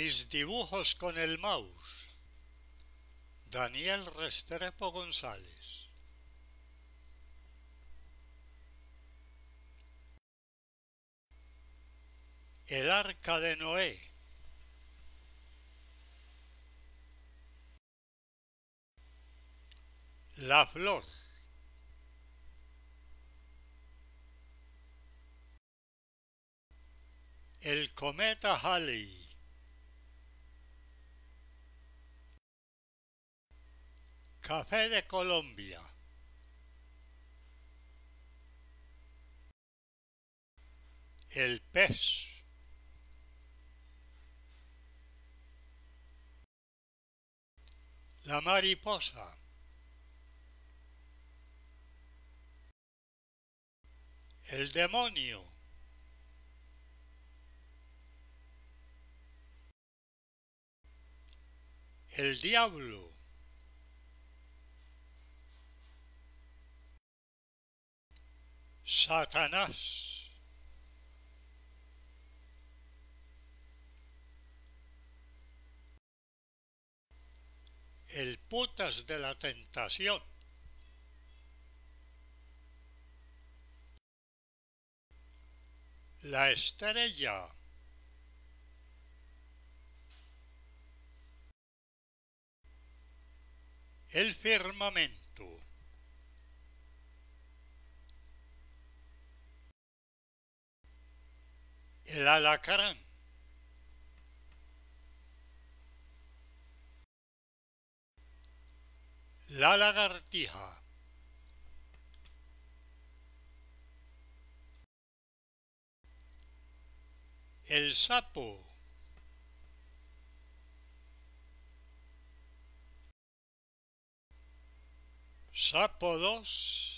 Mis dibujos con el mouse. Daniel Restrepo González. El arca de Noé. La flor. El cometa Halley. Café de Colombia. El pez. La mariposa. El demonio. El diablo. Satanás. El putas de la tentación. La estrella. El firmamento. el alacrán. La lagartija. El sapo. Sapo dos.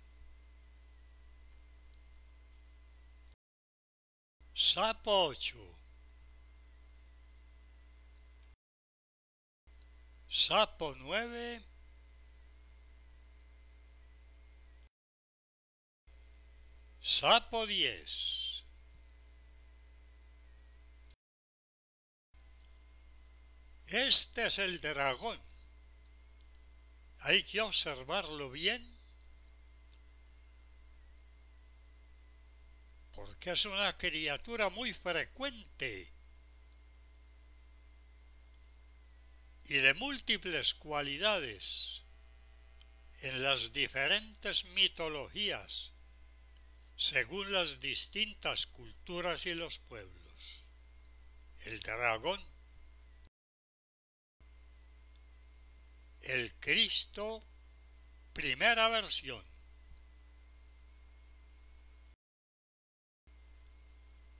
8 Sapo 9. Sapo 10. Este es el dragón. Hay que observarlo bien porque es una criatura muy frecuente y de múltiples cualidades en las diferentes mitologías, según las distintas culturas y los pueblos. El dragón, el Cristo, primera versión.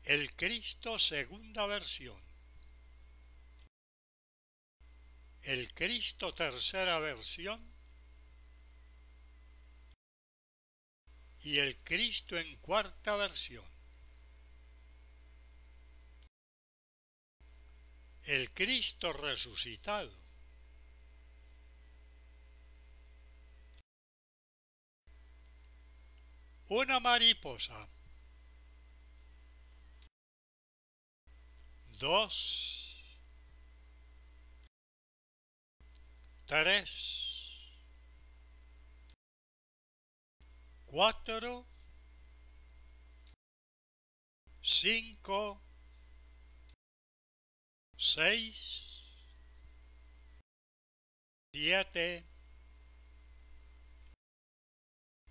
El Cristo segunda versión. El Cristo tercera versión. Y el Cristo en cuarta versión. El Cristo resucitado. Una mariposa. dos, tres, cuatro, cinco, seis, siete,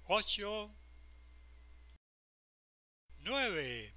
ocho, nueve.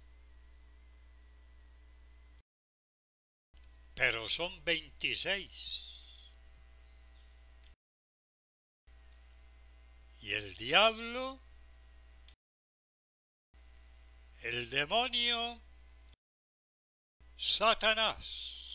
pero son 26. Y el diablo, el demonio, Satanás.